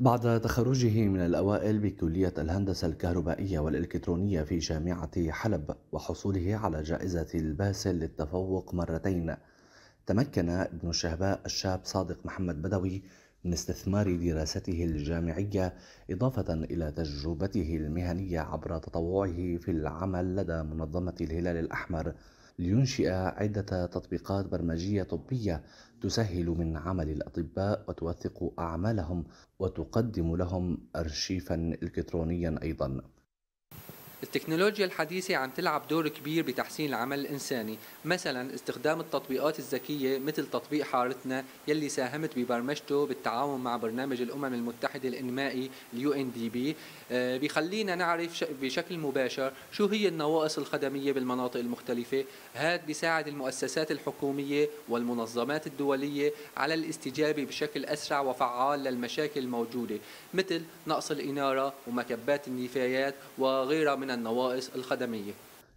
بعد تخرجه من الأوائل بكلية الهندسة الكهربائية والإلكترونية في جامعة حلب وحصوله على جائزة الباسل للتفوق مرتين تمكن ابن الشهباء الشاب صادق محمد بدوي من استثمار دراسته الجامعية إضافة إلى تجربته المهنية عبر تطوعه في العمل لدى منظمة الهلال الأحمر لينشئ عدة تطبيقات برمجية طبية تسهل من عمل الأطباء وتوثق أعمالهم وتقدم لهم أرشيفا إلكترونيا أيضا التكنولوجيا الحديثة عم تلعب دور كبير بتحسين العمل الإنساني مثلا استخدام التطبيقات الذكية مثل تطبيق حارتنا يلي ساهمت ببرمجته بالتعاون مع برنامج الأمم المتحدة الإنمائي اليو ان دي بي آه، بيخلينا نعرف بشكل مباشر شو هي النواقص الخدمية بالمناطق المختلفة هاد بيساعد المؤسسات الحكومية والمنظمات الدولية على الاستجابة بشكل أسرع وفعال للمشاكل الموجودة مثل نقص الإنارة ومكبات النفايات وغيرها من من النواقص الخدمية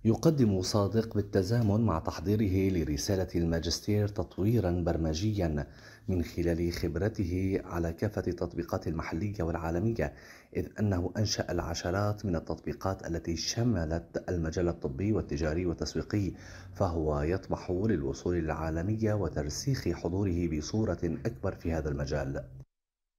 يقدم صادق بالتزامن مع تحضيره لرسالة الماجستير تطويرا برمجيا من خلال خبرته على كافة التطبيقات المحلية والعالمية إذ أنه أنشأ العشرات من التطبيقات التي شملت المجال الطبي والتجاري والتسويقي فهو يطمح للوصول للعالمية وترسيخ حضوره بصورة أكبر في هذا المجال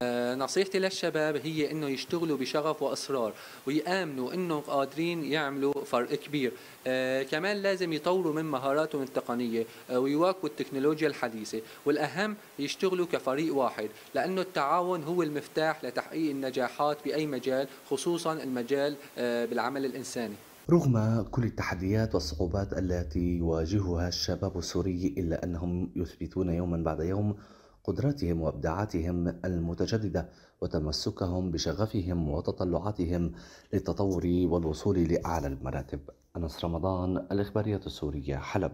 آه، نصيحتي للشباب هي انه يشتغلوا بشغف واصرار ويامنوا انه قادرين يعملوا فرق كبير آه، كمان لازم يطوروا من مهاراتهم التقنيه آه، ويواكبوا التكنولوجيا الحديثه والاهم يشتغلوا كفريق واحد لانه التعاون هو المفتاح لتحقيق النجاحات باي مجال خصوصا المجال بالعمل الانساني رغم كل التحديات والصعوبات التي يواجهها الشباب السوري الا انهم يثبتون يوما بعد يوم قدراتهم وابداعاتهم المتجدده وتمسكهم بشغفهم وتطلعاتهم للتطور والوصول لاعلى المراتب انس رمضان الاخباريه السوريه حلب